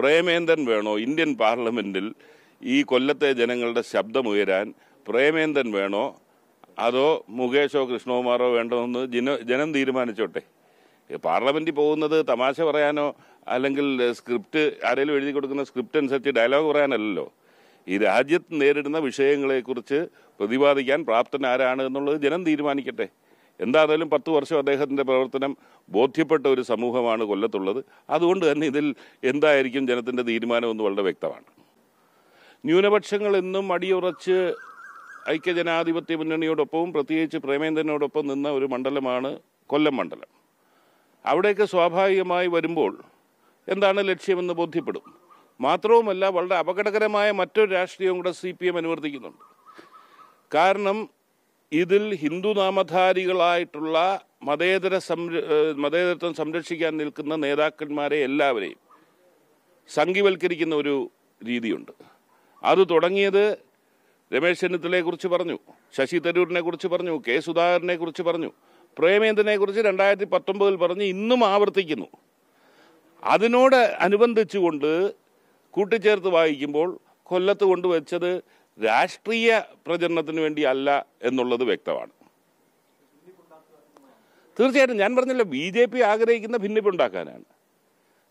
പ്രേമേന്ദ്രൻ വേണോ ഇന്ത്യൻ പാർലമെന്റിൽ ഈ കൊല്ലത്തെ ജനങ്ങളുടെ ശബ്ദമുയരാൻ പ്രേമേന്ദ്രൻ വേണോ അതോ മുകേഷോ കൃഷ്ണകുമാറോ വേണ്ടോന്ന് ജന ജനം തീരുമാനിച്ചോട്ടെ പാർലമെന്റിൽ പോകുന്നത് തമാശ പറയാനോ അല്ലെങ്കിൽ സ്ക്രിപ്റ്റ് ആരെങ്കിലും എഴുതി കൊടുക്കുന്ന സ്ക്രിപ്റ്റ് അനുസരിച്ച് ഡയലോഗ് പറയാനല്ലല്ലോ ഈ രാജ്യത്ത് നേരിടുന്ന വിഷയങ്ങളെക്കുറിച്ച് പ്രതിപാദിക്കാൻ പ്രാപ്തൻ ആരാണ് എന്നുള്ളത് ജനം തീരുമാനിക്കട്ടെ എന്താണേലും പത്ത് വർഷം അദ്ദേഹത്തിൻ്റെ പ്രവർത്തനം ബോധ്യപ്പെട്ട ഒരു സമൂഹമാണ് കൊല്ലത്തുള്ളത് അതുകൊണ്ട് തന്നെ ഇതിൽ എന്തായിരിക്കും ജനത്തിൻ്റെ തീരുമാനമെന്ന് വളരെ വ്യക്തമാണ് ന്യൂനപക്ഷങ്ങൾ എന്നും അടിയുറച്ച് ഐക്യജനാധിപത്യ മുന്നണിയോടൊപ്പവും പ്രത്യേകിച്ച് പ്രേമേന്ദ്രനോടൊപ്പം നിന്ന ഒരു മണ്ഡലമാണ് കൊല്ലം മണ്ഡലം അവിടേക്ക് സ്വാഭാവികമായി വരുമ്പോൾ എന്താണ് ലക്ഷ്യമെന്ന് ബോധ്യപ്പെടും മാത്രവുമല്ല വളരെ അപകടകരമായ മറ്റൊരു രാഷ്ട്രീയവും കൂടെ സി പി എം അനുവർത്തിക്കുന്നുണ്ട് കാരണം ഇതിൽ ഹിന്ദു നാമധാരികളായിട്ടുള്ള മതേതര സംര മതേതരത്വം സംരക്ഷിക്കാൻ നിൽക്കുന്ന നേതാക്കന്മാരെ എല്ലാവരെയും സംഘിവൽക്കരിക്കുന്ന ഒരു രീതിയുണ്ട് അത് തുടങ്ങിയത് രമേശ് ചെന്നിത്തലയെ കുറിച്ച് പറഞ്ഞു ശശി തരൂരിനെ കുറിച്ച് പറഞ്ഞു കെ സുധാകരനെ കുറിച്ച് പറഞ്ഞു പ്രേമേന്ദ്രനെ കുറിച്ച് രണ്ടായിരത്തി പത്തൊമ്പതിൽ പറഞ്ഞ് ഇന്നും ആവർത്തിക്കുന്നു അതിനോട് അനുബന്ധിച്ചുകൊണ്ട് കൂട്ടിച്ചേർത്ത് വായിക്കുമ്പോൾ കൊല്ലത്ത് കൊണ്ടുവച്ചത് രാഷ്ട്രീയ പ്രചരണത്തിന് വേണ്ടി അല്ല എന്നുള്ളത് വ്യക്തമാണ് തീർച്ചയായിട്ടും ഞാൻ പറഞ്ഞല്ലോ ബി ജെ പി ആഗ്രഹിക്കുന്ന ഭിന്നിപ്പുണ്ടാക്കാനാണ്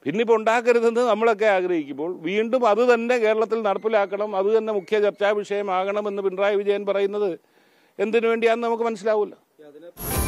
ഭിന്നിപ്പുണ്ടാക്കരുതെന്ന് നമ്മളൊക്കെ ആഗ്രഹിക്കുമ്പോൾ വീണ്ടും അത് തന്നെ കേരളത്തിൽ നടപ്പിലാക്കണം അത് തന്നെ മുഖ്യ ചർച്ചാ വിഷയമാകണമെന്ന് പിണറായി വിജയൻ പറയുന്നത് എന്തിനു വേണ്ടിയാണെന്ന് നമുക്ക് മനസ്സിലാവില്ല